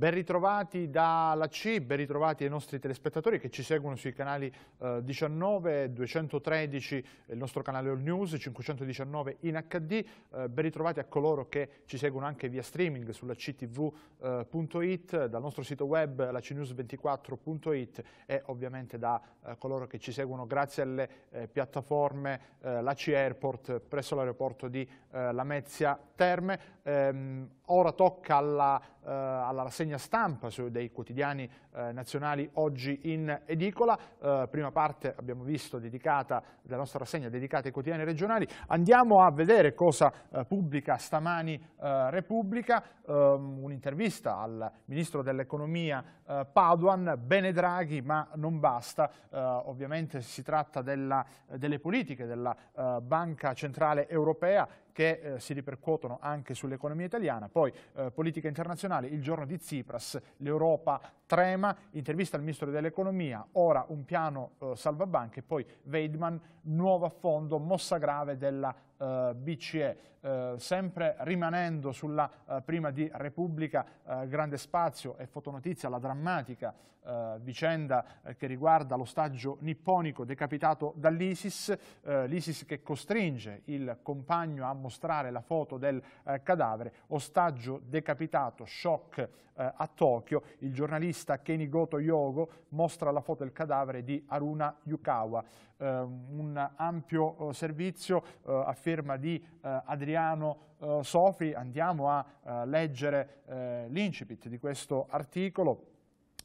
Ben ritrovati dalla C, ben ritrovati ai nostri telespettatori che ci seguono sui canali eh, 19, 213, il nostro canale All News, 519 in HD, eh, ben ritrovati a coloro che ci seguono anche via streaming sulla ctv.it, eh, dal nostro sito web la cnews24.it e ovviamente da eh, coloro che ci seguono grazie alle eh, piattaforme eh, la C Airport presso l'aeroporto di Lamezia Terme. Ehm, Ora tocca alla, eh, alla rassegna stampa dei quotidiani eh, nazionali oggi in edicola. Eh, prima parte abbiamo visto dedicata, la nostra rassegna dedicata ai quotidiani regionali. Andiamo a vedere cosa eh, pubblica stamani eh, Repubblica, ehm, un'intervista al Ministro dell'Economia eh, Paduan, bene Draghi ma non basta, ovviamente si tratta della, delle politiche della Banca Centrale Europea che eh, si ripercuotono anche sull'economia italiana, poi eh, politica internazionale, il giorno di Tsipras, l'Europa Trema, intervista al Ministro dell'Economia, ora un piano eh, salva banche, poi Weidman, nuovo affondo, mossa grave della eh, BCE. Eh, sempre rimanendo sulla eh, prima di Repubblica, eh, grande spazio e fotonotizia, la drammatica eh, vicenda che riguarda l'ostaggio nipponico decapitato dall'ISIS, l'ISIS che costringe il compagno a mostrare la foto del cadavere, ostaggio decapitato, shock a Tokyo, il giornalista giornalista Kenigoto Yogo mostra la foto del cadavere di Aruna Yukawa. Eh, un ampio eh, servizio eh, a firma di eh, Adriano eh, Sofri. Andiamo a leggere l'incipit di questo articolo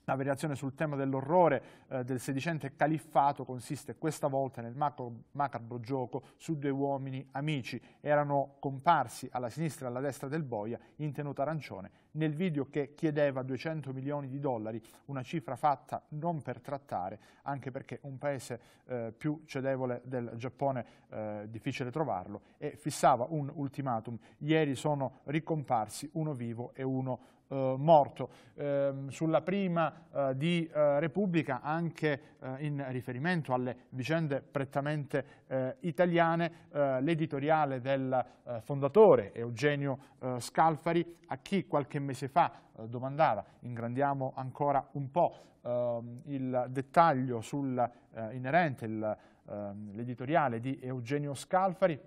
la variazione sul tema dell'orrore eh, del sedicente califfato consiste questa volta nel macro, macabro gioco su due uomini amici. Erano comparsi alla sinistra e alla destra del boia in tenuta arancione nel video che chiedeva 200 milioni di dollari, una cifra fatta non per trattare, anche perché un paese eh, più cedevole del Giappone eh, difficile trovarlo, e fissava un ultimatum. Ieri sono ricomparsi uno vivo e uno morto eh, morto. Eh, sulla prima eh, di eh, Repubblica, anche eh, in riferimento alle vicende prettamente eh, italiane, l'editoriale del fondatore Eugenio Scalfari, a chi qualche mese fa domandava, ingrandiamo ancora un po' ehm, il dettaglio sul, inerente all'editoriale ehm, di Eugenio Scalfari,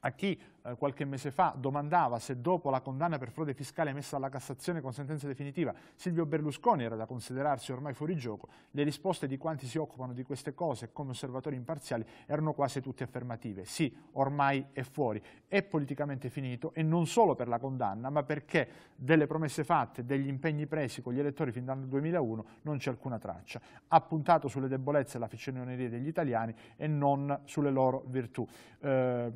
a chi eh, qualche mese fa domandava se dopo la condanna per frode fiscale messa alla Cassazione con sentenza definitiva Silvio Berlusconi era da considerarsi ormai fuori gioco, le risposte di quanti si occupano di queste cose come osservatori imparziali erano quasi tutte affermative. Sì, ormai è fuori, è politicamente finito e non solo per la condanna, ma perché delle promesse fatte, degli impegni presi con gli elettori fin dal 2001 non c'è alcuna traccia. Ha puntato sulle debolezze e la ficcioneria degli italiani e non sulle loro virtù. Eh,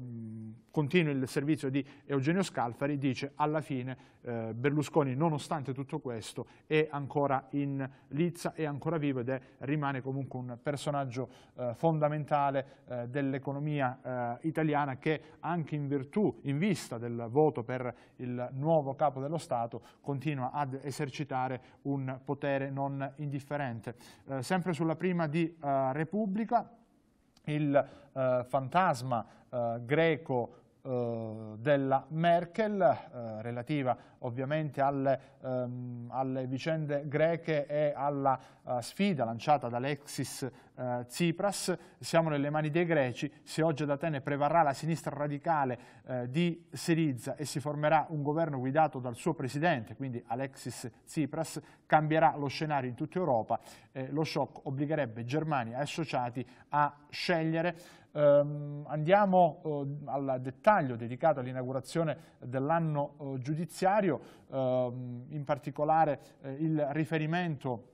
continui il servizio di Eugenio Scalfari, dice alla fine eh, Berlusconi nonostante tutto questo è ancora in lizza, è ancora vivo ed è, rimane comunque un personaggio eh, fondamentale eh, dell'economia eh, italiana che anche in virtù, in vista del voto per il nuovo capo dello Stato, continua ad esercitare un potere non indifferente. Eh, sempre sulla prima di eh, Repubblica, il eh, fantasma eh, greco eh, della Merkel, eh, relativa ovviamente alle, ehm, alle, vicende greche e alla uh, sfida lanciata da Alexis uh, Tsipras. Siamo nelle mani dei greci, se oggi ad Atene prevarrà la sinistra radicale eh, di Siriza e si formerà un governo guidato dal suo presidente, quindi Alexis Tsipras, cambierà lo scenario in tutta Europa, eh, lo shock obbligherebbe Germania e associati a scegliere Ehm, andiamo eh, al dettaglio dedicato all'inaugurazione dell'anno eh, giudiziario, ehm, in particolare eh, il riferimento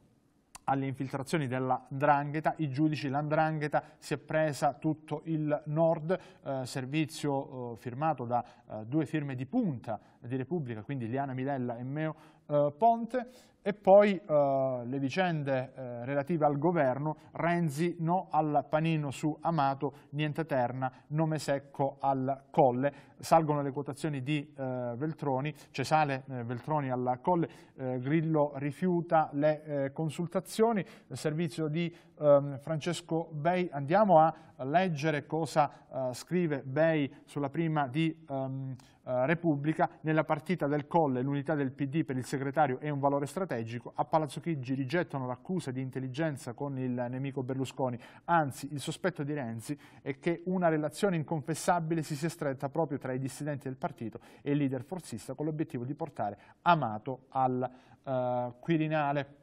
alle infiltrazioni della Drangheta, i giudici, l'Andrangheta si è presa tutto il nord, eh, servizio eh, firmato da eh, due firme di punta di Repubblica, quindi Liana Milella e Meo Ponte, e poi eh, le vicende eh, relative al governo, Renzi no al panino su Amato, niente terna, nome secco al colle, salgono le quotazioni di eh, Veltroni, Cesale cioè eh, Veltroni al colle, eh, Grillo rifiuta le eh, consultazioni, il servizio di ehm, Francesco Bei, andiamo a leggere cosa scrive Bei sulla prima di... Ehm, eh, Repubblica, nella partita del Colle l'unità del PD per il segretario è un valore strategico, a Palazzo Chigi rigettano l'accusa di intelligenza con il nemico Berlusconi, anzi il sospetto di Renzi è che una relazione inconfessabile si sia stretta proprio tra i dissidenti del partito e il leader forzista con l'obiettivo di portare Amato al eh, Quirinale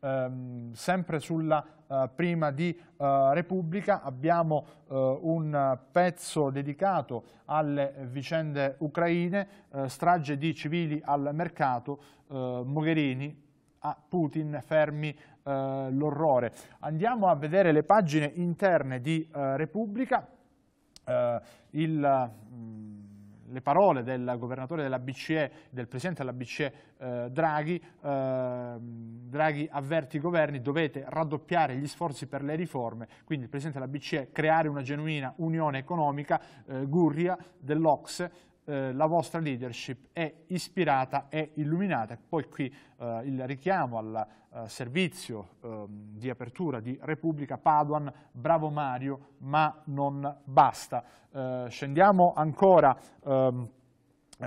ehm, sempre sulla eh, prima di eh, Repubblica abbiamo eh, un pezzo dedicato alle vicende ucraine, eh, strage di civili al mercato, eh, Mogherini a Putin fermi eh, l'orrore. Andiamo a vedere le pagine interne di Repubblica. il, mh, mm, le parole del governatore della BCE, del presidente della BCE eh, Draghi, eh, Draghi avverte i governi dovete raddoppiare gli sforzi per le riforme, quindi il presidente della BCE creare una genuina unione economica, eh, Gurria dell'Ocse, eh, la vostra leadership è ispirata, e illuminata. Poi qui eh, il richiamo al eh, servizio ehm, di apertura di Repubblica Paduan, bravo Mario, ma non basta. Eh, scendiamo ancora ehm, eh,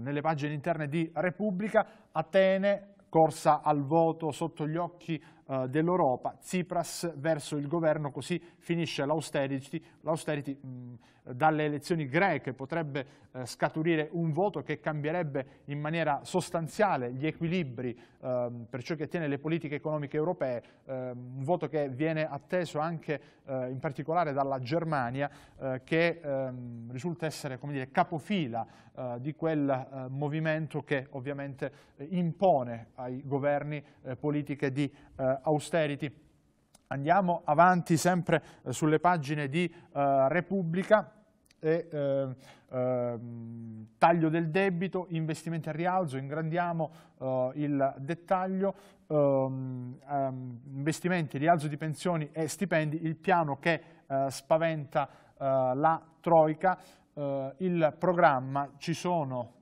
nelle pagine interne di Repubblica, Atene, corsa al voto sotto gli occhi eh, dell'Europa, Tsipras verso il governo, così finisce l'austerity, l'austerity mm, dalle elezioni greche potrebbe eh, scaturire un voto che cambierebbe in maniera sostanziale gli equilibri eh, per ciò che attiene le politiche economiche europee, ehm, un voto che viene atteso anche eh, in particolare dalla Germania eh, che ehm, risulta essere dire, capofila di quel movimento che ovviamente impone ai governi politiche di eh, austerity. Andiamo avanti sempre eh, sulle pagine di eh, Repubblica e eh, ehm, taglio del debito, investimenti a rialzo, ingrandiamo il dettaglio, ehm, ehm, investimenti, rialzo di pensioni e stipendi, il piano che spaventa la Troica, il programma, ci sono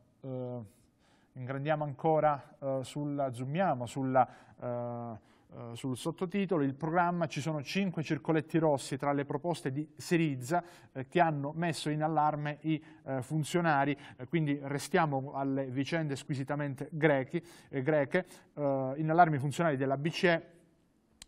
ingrandiamo ancora, eh, sulla, zoomiamo sulla eh, eh, sul sottotitolo, il programma ci sono cinque circoletti rossi tra le proposte di Siriza eh, che hanno messo in allarme i eh, funzionari, eh, quindi restiamo alle vicende squisitamente grechi, eh, greche, in allarme i funzionari della BCE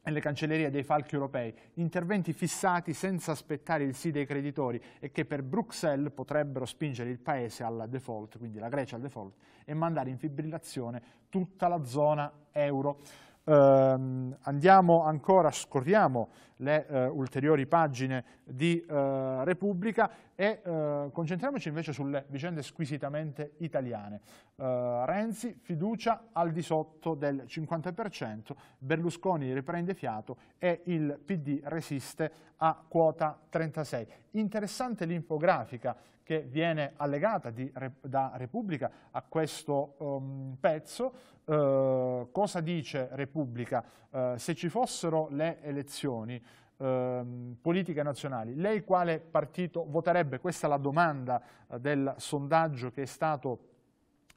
e le cancellerie dei falchi europei, interventi fissati senza aspettare il sì dei creditori e che per Bruxelles potrebbero spingere il paese al default, quindi la Grecia al default, e mandare in fibrillazione tutta la zona euro. Ehm, andiamo ancora, scorriamo le eh, ulteriori pagine di eh, Repubblica e eh, concentriamoci invece sulle vicende squisitamente italiane. Eh, Renzi, fiducia al di sotto del 50%, Berlusconi riprende fiato e il PD resiste a quota 36. Interessante l'infografica che viene allegata di, da Repubblica a questo um, pezzo, eh, cosa dice Repubblica? Eh, se ci fossero le elezioni eh, politiche nazionali, lei quale partito voterebbe? Questa è la domanda eh, del sondaggio che è stato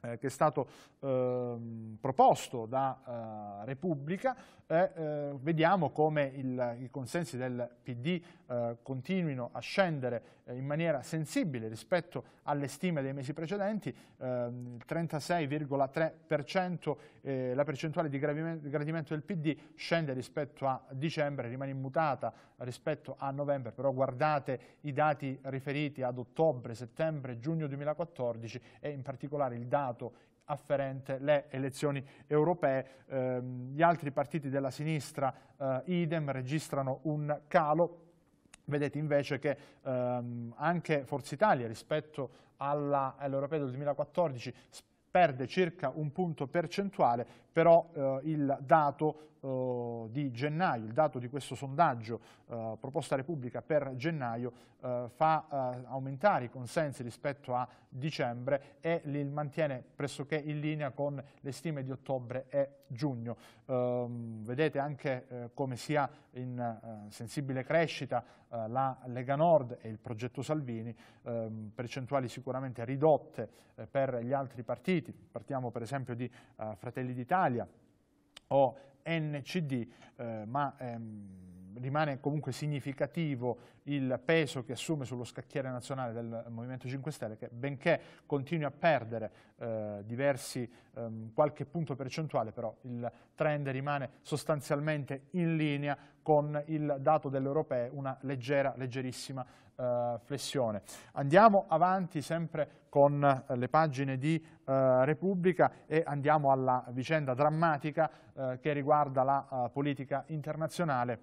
eh, che è stato eh, proposto da eh, Repubblica, eh, eh, vediamo come il, i consensi del PD eh, continuino a scendere eh, in maniera sensibile rispetto alle stime dei mesi precedenti, ehm, il 36,3% eh, la percentuale di gradimento del PD scende rispetto a dicembre, rimane immutata rispetto a novembre, però guardate i dati riferiti ad ottobre, settembre, giugno 2014 e in particolare il dato afferente le elezioni europee. Eh, gli altri partiti della sinistra, eh, idem, registrano un calo. Vedete invece che ehm, anche Forza Italia rispetto all'Europea all del 2014 perde circa un punto percentuale, però eh, il dato eh, di gennaio, il dato di questo sondaggio eh, proposta Repubblica per gennaio eh, fa eh, aumentare i consensi rispetto a dicembre e li mantiene pressoché in linea con le stime di ottobre e giugno. Ehm, vedete anche eh, come sia in sensibile crescita la Lega Nord e il progetto Salvini, ehm, percentuali sicuramente ridotte per gli altri partiti, partiamo per esempio di Fratelli d'Italia, Italia o NCD, eh, ma ehm, rimane comunque significativo il peso che assume sullo scacchiere nazionale del Movimento 5 Stelle, che benché continui a perdere eh, diversi, ehm, qualche punto percentuale, però il trend rimane sostanzialmente in linea con il dato dell'Europeo, una leggera, leggerissima eh, flessione. Andiamo avanti sempre con eh, le pagine di eh, Repubblica e andiamo alla vicenda drammatica eh, che riguarda la eh, politica internazionale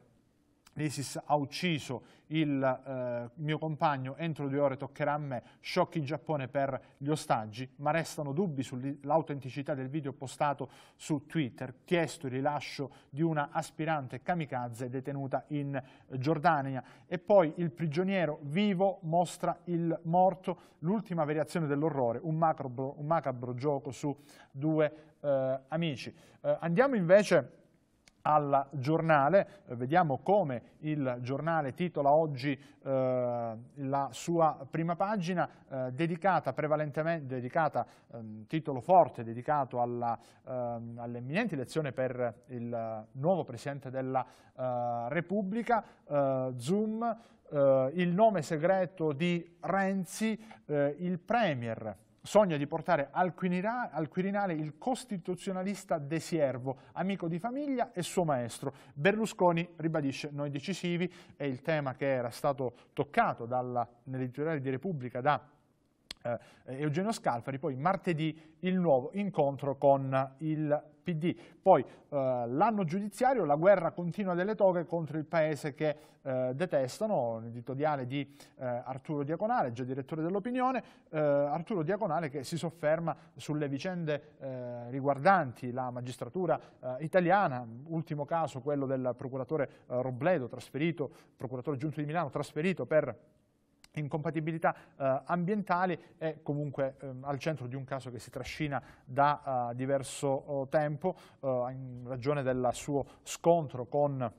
l'ISIS ha ucciso il eh, mio compagno, entro due ore toccherà a me, shock in Giappone per gli ostaggi, ma restano dubbi sull'autenticità del video postato su Twitter, chiesto il rilascio di una aspirante kamikaze detenuta in Giordania. E poi il prigioniero vivo mostra il morto, l'ultima variazione dell'orrore, un, macabro, un macabro gioco su due eh, amici. Eh, andiamo invece al giornale, eh, vediamo come il giornale titola oggi eh, la sua prima pagina eh, dedicata prevalentemente, dedicata, ehm, titolo forte dedicato ehm, all'imminente ehm, all elezione per il nuovo Presidente della eh, Repubblica, eh, Zoom, il nome segreto di Renzi, il Premier sogna di portare al Quirinale, al Quirinale il costituzionalista De Siervo, amico di famiglia e suo maestro. Berlusconi ribadisce noi decisivi, è il tema che era stato toccato nell'editoriale di Repubblica da eh, Eugenio Scalfari, poi martedì il nuovo incontro con il PD. Poi eh, l'anno giudiziario, la guerra continua delle toghe contro il paese che eh, detestano, un editoriale di eh, Arturo Diaconale, già direttore dell'opinione, eh, Arturo Diaconale che si sofferma sulle vicende eh, riguardanti la magistratura eh, italiana, ultimo caso quello del procuratore Robledo, trasferito, procuratore giunto di Milano, trasferito per incompatibilità eh, ambientali è comunque eh, al centro di un caso che si trascina da eh, diverso oh, tempo eh, in ragione del suo scontro con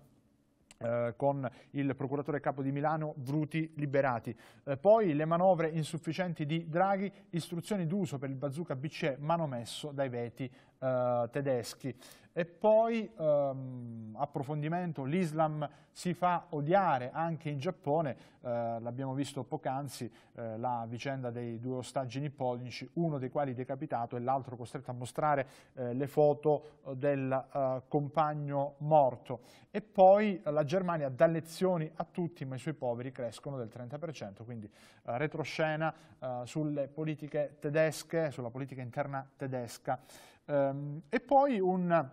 eh, con il procuratore capo di Milano Vruti Liberati. Eh, poi le manovre insufficienti di Draghi, istruzioni d'uso per il bazooka BCE manomesso dai veti eh, tedeschi. E poi, ehm, approfondimento, l'Islam si fa odiare anche in Giappone, eh, l'abbiamo visto poc'anzi, eh, la vicenda dei due ostaggi nipponici, uno dei quali decapitato e l'altro costretto a mostrare eh, le foto del eh, compagno morto. E poi la Germania dà lezioni a tutti, ma i suoi poveri crescono del 30%, quindi retroscena sulle politiche tedesche, sulla politica interna tedesca. Ehm, e poi un,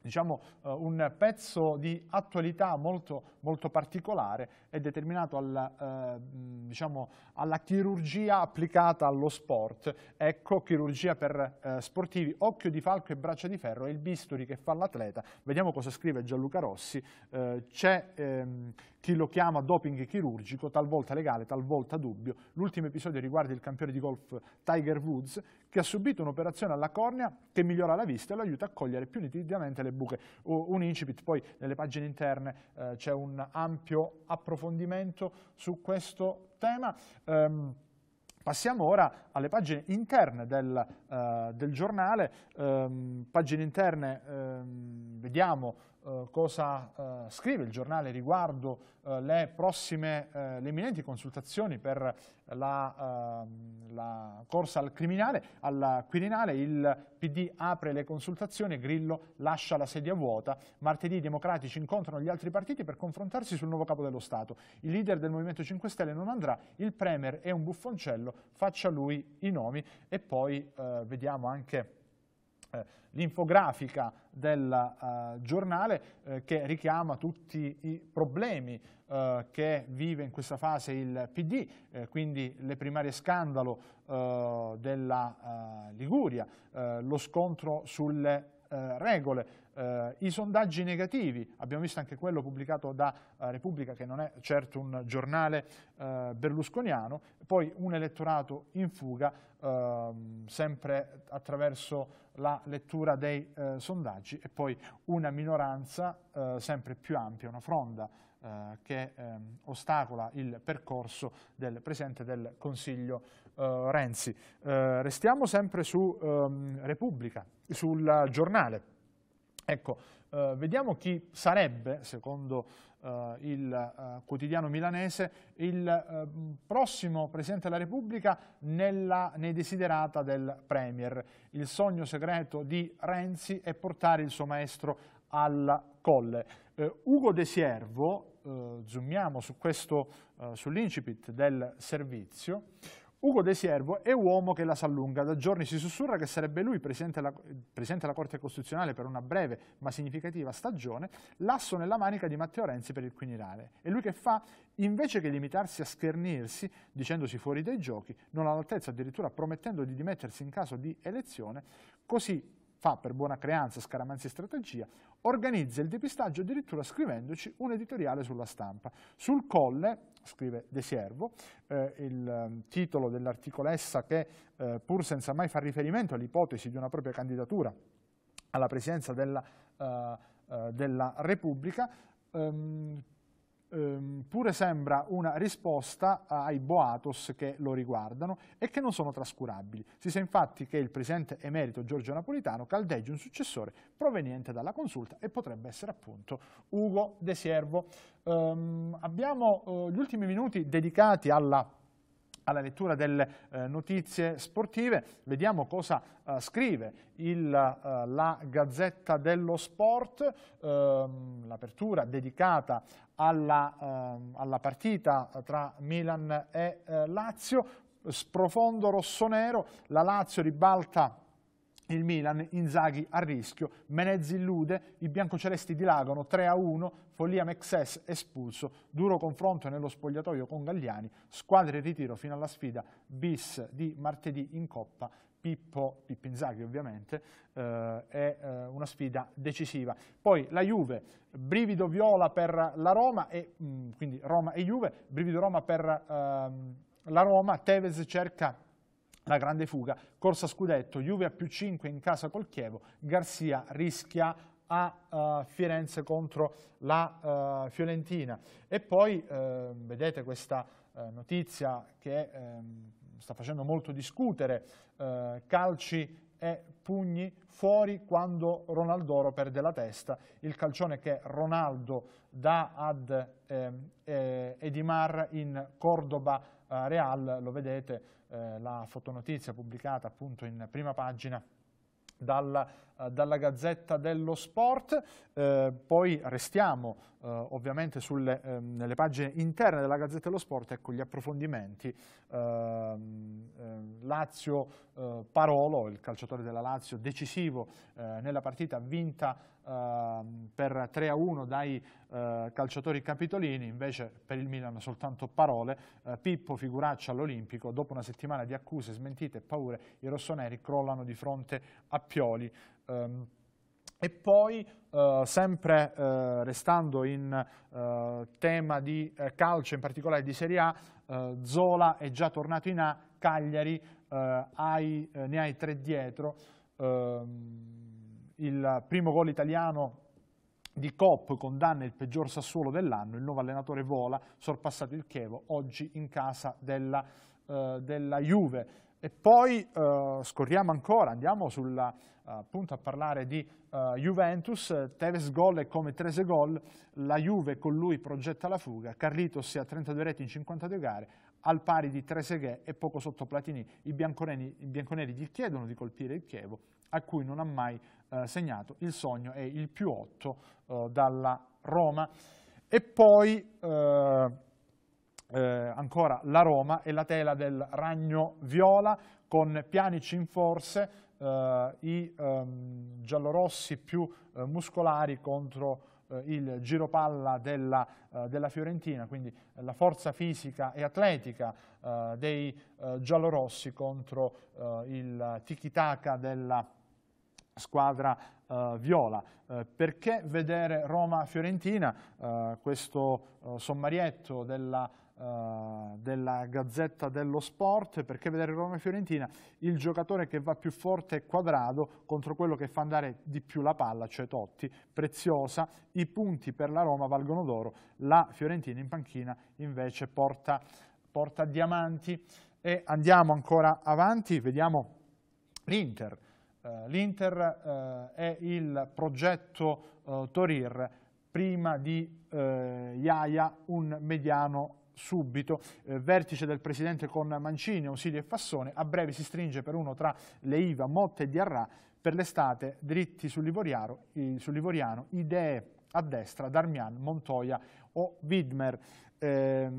diciamo, eh, un pezzo di attualità molto, molto particolare è determinato alla, eh, mm, diciamo, alla, chirurgia applicata allo sport. Ecco, chirurgia per eh, sportivi, occhio di falco e braccia di ferro, è il bisturi che fa l'atleta. Vediamo cosa scrive Gianluca Rossi. Eh, C'è ehm, chi lo chiama doping chirurgico, talvolta legale, talvolta dubbio. L'ultimo episodio riguarda il campione di golf Tiger Woods, che ha subito un'operazione alla cornea che migliora la vista e lo aiuta a cogliere più nitidamente le buche. Un incipit, poi nelle pagine interne eh, c'è un ampio approfondimento su questo tema. Um, Passiamo ora alle pagine interne del, uh, del giornale, um, pagine interne um, vediamo eh, cosa eh, scrive il giornale riguardo eh, le prossime, le imminenti consultazioni per la, ehm, la corsa al criminale, al Quirinale, il PD apre le consultazioni, Grillo lascia la sedia vuota, martedì i democratici incontrano gli altri partiti per confrontarsi sul nuovo capo dello Stato, il leader del Movimento 5 Stelle non andrà, il Premier è un buffoncello, faccia lui i nomi e poi eh, vediamo anche eh, l'infografica del uh, giornale eh, che richiama tutti i problemi eh, che vive in questa fase il PD, eh, quindi le primarie scandalo eh, della uh, Liguria, lo scontro sulle regole, eh, I sondaggi negativi, abbiamo visto anche quello pubblicato da eh, Repubblica, che non è certo un giornale eh, berlusconiano, poi un elettorato in fuga, eh, sempre attraverso la lettura dei eh, sondaggi, e poi una minoranza eh, sempre più ampia, una fronda che ehm, ostacola il percorso del Presidente del Consiglio Renzi. restiamo sempre su ehm, Repubblica, sul giornale Ecco, eh, vediamo chi sarebbe, secondo eh, il eh, quotidiano milanese, il eh, prossimo Presidente della Repubblica nella, nei desiderata del Premier. Il sogno segreto di Renzi è portare il suo maestro al colle. Eh, Ugo De Siervo, eh, zoomiamo su questo, sull'incipit del servizio, Ugo De Siervo è uomo che la s'allunga, da giorni si sussurra che sarebbe lui, presidente alla, presidente alla Corte Costituzionale per una breve ma significativa stagione, l'asso nella manica di Matteo Renzi per il Quirinale. E lui che fa? Invece che limitarsi a schernirsi, dicendosi fuori dai giochi, non all'altezza addirittura promettendo di dimettersi in caso di elezione, così fa per buona creanza, scaramanzia e strategia, organizza il depistaggio addirittura scrivendoci un editoriale sulla stampa. Sul Colle, scrive De Siervo, eh, il ehm, titolo dell'articolessa che, eh, pur senza mai far riferimento all'ipotesi di una propria candidatura alla presidenza della, eh, eh della Repubblica, ehm, ehm, pure sembra una risposta ai boatos che lo riguardano e che non sono trascurabili. Si sa infatti che il presidente emerito Giorgio Napolitano caldeggia un successore proveniente dalla consulta e potrebbe essere appunto Ugo De Siervo. Ehm, abbiamo eh, gli ultimi minuti dedicati alla alla lettura delle eh, notizie sportive, vediamo cosa eh, scrive il, eh, la Gazzetta dello Sport, ehm, l'apertura dedicata alla, ehm, alla, partita tra Milan e eh, Lazio, sprofondo rossonero, la Lazio ribalta il Milan, Inzaghi a rischio, Menezzi illude, i biancocelesti dilagano 3-1, Follia Mexes espulso, duro confronto nello spogliatoio con Galliani, squadre in ritiro fino alla sfida bis di martedì in Coppa, Pippo, Pippo Inzaghi ovviamente, eh, è eh, una sfida decisiva. Poi la Juve, brivido viola per la Roma, e, mh, mm, quindi Roma e Juve, brivido Roma per ehm, la Roma, Tevez cerca la grande fuga. Corsa scudetto, Juve a più 5 in casa col Chievo, Garzia rischia a uh, Firenze contro la uh, Fiorentina. E poi uh, vedete questa eh, notizia che ehm, sta facendo molto discutere, calci e pugni fuori quando Ronaldoro perde la testa, il calcione che Ronaldo dà ad eh, eh, Edimar in Cordoba eh, Real, lo vedete, eh, la fotonotizia pubblicata appunto in prima pagina dalla, eh, dalla, Gazzetta dello Sport, eh, poi restiamo eh, ovviamente sulle, eh, nelle pagine interne della Gazzetta dello Sport, ecco gli approfondimenti, ehm, ehm, Lazio Parolo, il calciatore della Lazio decisivo nella partita vinta Ehm, per 3 a 1 dai eh, calciatori capitolini, invece per il Milan soltanto parole, eh, Pippo figuraccia all'Olimpico, dopo una settimana di accuse, smentite e paure, i rossoneri crollano di fronte a Pioli. Ehm, e poi, eh, sempre eh, restando in eh, tema di eh, calcio, in particolare di Serie A, eh, Zola è già tornato in A, Cagliari ai, ne hai tre dietro. Ehm, il primo gol italiano di Coppa condanna il peggior Sassuolo dell'anno, il nuovo allenatore vola, sorpassato il Chievo, oggi in casa della, eh, della Juve. E poi eh, scorriamo ancora, andiamo sulla, eh, appunto a parlare di uh, Juventus, Tevez gol è come Trese gol, la Juve con lui progetta la fuga, Carlitos ha 32 reti in 52 gare, al pari di Treseghè e poco sotto Platini, i bianconeri, i bianconeri gli chiedono di colpire il Chievo, a cui non ha mai eh, segnato. Il sogno è il più 8 eh, dalla Roma. E poi eh, eh, ancora la Roma e la tela del ragno viola con Pianici in forse, eh, i ehm, giallorossi più eh, muscolari contro il giropalla della, uh, della, Fiorentina, quindi la forza fisica e atletica uh, dei uh, giallorossi contro il tiki-taka della squadra eh, viola. Eh, perché vedere Roma-Fiorentina? Eh, questo eh, sommarietto della, eh, della, Gazzetta dello Sport, perché vedere Roma-Fiorentina? Il giocatore che va più forte è quadrato contro quello che fa andare di più la palla, cioè Totti, preziosa, i punti per la Roma valgono d'oro, la Fiorentina in panchina invece porta, porta diamanti e andiamo ancora avanti, vediamo l'Inter eh, L'Inter eh, è il progetto eh, Torir prima di Iaia un mediano subito, eh, vertice del presidente con Mancini, Ausili e Fassone, a breve si stringe per uno tra Leiva, Motte e Diarra, per l'estate dritti sull'Ivoriano, sul idee a destra, Darmian, Montoya o Widmer. Eh,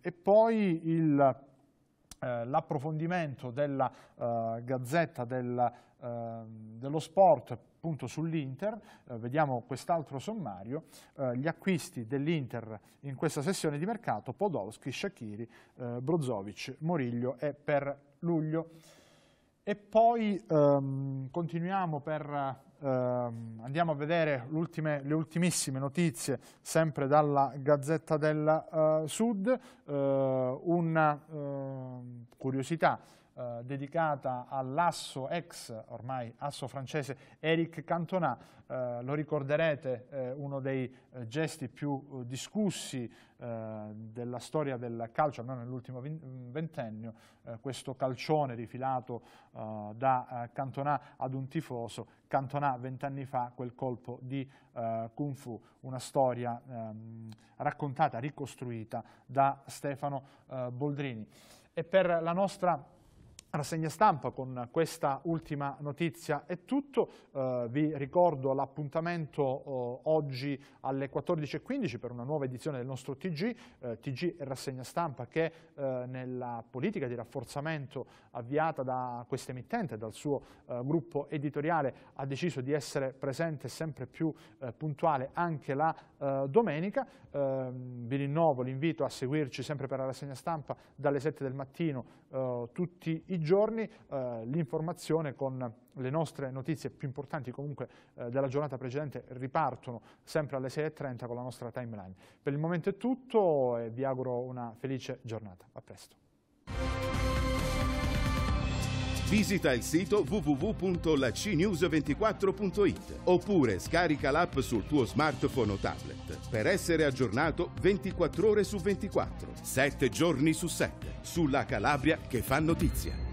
e poi il eh, l'approfondimento della eh, gazzetta del, eh, dello sport appunto sull'Inter, eh, vediamo quest'altro sommario, eh, gli acquisti dell'Inter in questa sessione di mercato, Podolski, Shakiri, Brozovic, Moriglio e per luglio. E poi ehm, continuiamo per, ehm, andiamo a vedere le ultimissime notizie sempre dalla Gazzetta del eh, Sud, eh, una eh, curiosità eh, dedicata all'asso ex, ormai asso francese, Eric Cantona, eh, lo ricorderete, eh, uno dei eh, gesti più eh, discussi della storia del calcio, almeno nell'ultimo mm, ventennio, questo calcione rifilato da Cantona ad un tifoso, Cantona vent'anni fa quel colpo di Kung Fu, una storia ehm, raccontata, ricostruita da Stefano Boldrini. E per la nostra rassegna stampa con questa ultima notizia è tutto, eh, vi ricordo l'appuntamento eh, oggi alle 14.15 per una nuova edizione del nostro TG, eh, TG e rassegna stampa che eh, nella politica di rafforzamento avviata da questa emittente, dal suo eh, gruppo editoriale, ha deciso di essere presente sempre più eh, puntuale anche la domenica, ehm, vi rinnovo l'invito a seguirci sempre per la rassegna stampa dalle 7 del mattino tutti i giorni eh, l'informazione con le nostre notizie più importanti comunque eh, della giornata precedente ripartono sempre alle 6.30 con la nostra timeline. Per il momento è tutto e vi auguro una felice giornata. A presto. Visita il sito www.lacnews24.it oppure scarica l'app sul tuo smartphone o tablet per essere aggiornato 24 ore su 24, 7 giorni su 7 sulla Calabria che fa notizia.